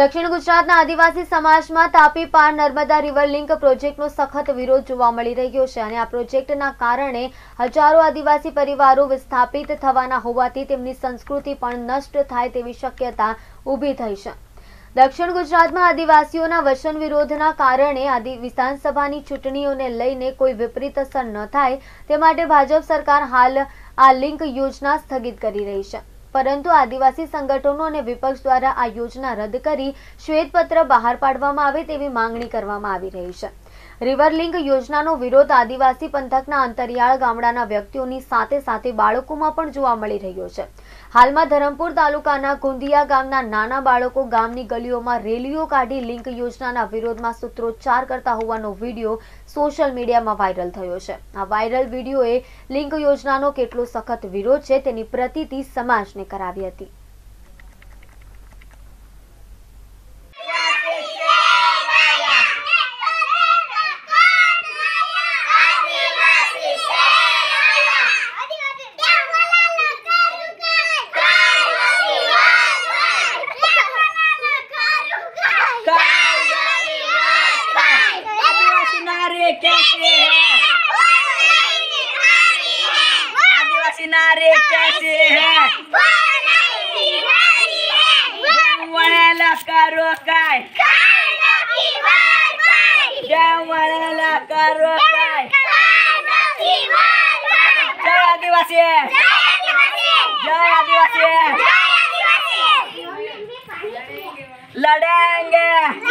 દક્ષિણ ગુજરાતના આદિવાસી સમાજમાં તાપી પાર નર્મદા રિવર લિંક પ્રોજેક્ટનો સખત વિરોધ જોવા મળી રહ્યો છે અને આ પ્રોજેક્ટના કારણે હજારો આદિવાસી પરિવારો વિસ્થાપિત થવાના હોવાથી તેમની સંસ્કૃતિ પણ નષ્ટ થાય તેવી શક્યતા ઊભી થઈ છે દક્ષિણ ગુજરાતમાં આદિવાસીઓના વચન વિરોધના કારણે આદિ વિધાનસભાની ચૂંટણીઓને લઈને કોઈ વિપરીત અસર ન થાય તે માટે ભાજપ સરકાર હાલ આ લિંક યોજના સ્થગિત કરી રહી છે પરંતુ આદિવાસી સંગઠનો અને વિપક્ષ દ્વારા આ યોજના રદ કરી શ્વેતપત્ર બહાર પાડવામાં આવે તેવી માંગણી કરવામાં આવી રહી છે રિવર યોજનાનો વિરોધ આદિવાસી પંથકના અંતરિયાળ ગામડાના વ્યક્તિઓની સાથે સાથે બાળકોમાં પણ જોવા મળી રહ્યો છે હાલમાં ધરમપુર તાલુકાના કુંદિયા ગામના નાના બાળકો ગામની ગલીઓમાં રેલીઓ કાઢી લિંક યોજનાના વિરોધમાં સૂત્રોચ્ચાર કરતા હોવાનો વિડીયો સોશિયલ મીડિયામાં વાયરલ થયો છે આ વાયરલ વિડીયોએ લિંક યોજનાનો કેટલો સખત વિરોધ છે તેની પ્રતિતિ સમાજને કરાવી હતી नारे कैसे है आदिवासी नारे कैसे है करो काय जमला करो काय जय आदिवासी जय आदिवासी